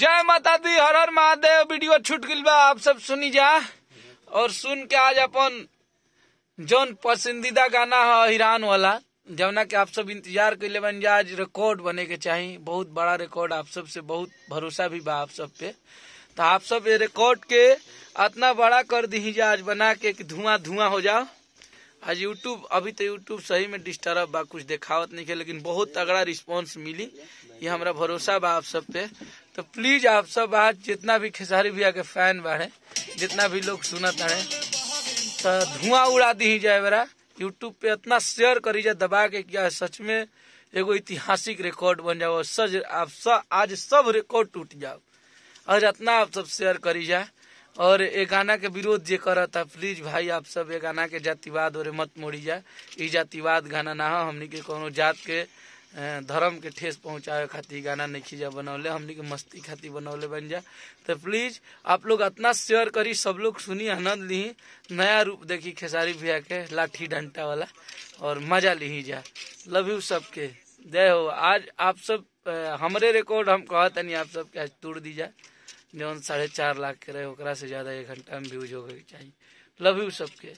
जय माता दी हर हर महादेव वीडियो छूट गल बा आप सब सुनी जा और सुन के आज अपन जौन पसंदीदा गाना है हिरान वाला जमना के आप सब इंतजार कैले बन जा आज रिकॉर्ड बने के चाहिए बहुत बड़ा रिकॉर्ड आप सब से बहुत भरोसा भी बा आप सब पे तो आप सब ये रिकॉर्ड के इतना बड़ा कर दी जा आज बना के धुआं धुआं हो जाओ आज यूट्यूब अभी तो यूट्यूब सही में डिस्टर्ब बा कुछ देखावत नहीं है लेकिन बहुत तगड़ा रिस्पांस मिली ये हमारा भरोसा बा आप सब पे तो प्लीज आप सब आज जितना भी खेसारी भैया के फैन बाढ़े जितना भी लोग सुनत तारे तो धुआं उड़ा दी जाए बरा यूट्यूब पे इतना शेयर करी जाए दबा के क्या सच में एगो ऐतिहासिक रिकॉर्ड बन जाओ सज आप सब आज सब रिकॉर्ड टूट जाओ आज इतना आप सब शेयर करी जाए और एक गाना के विरोध जो कर प्लीज भाई आप सब एक गाना के जातिवाद और मत मोड़ी जा जातिवाद गाना ना हो हमनी के कोनो जात के धर्म के ठेस पहुंचावे खातिर गाना नहीं खींचा बनौले हमनी के मस्ती खातिर बनौले बन जा तो प्लीज आप लोग इतना शेयर करी सब लोग सुनी आनंद ली नया रूप देखी खेसारी भैया के लाठी डंटा वाला और मजा ली जा लव यू सबके जय हो आज आप सब हमारे रिकॉर्ड हम कहते नहीं आप सबके आज तोड़ दी जाए जौन साढ़े चार लाख के रहे ओकरा से ज्यादा एक घंटा में व्यूज हो गई चाहिए लव यू सबके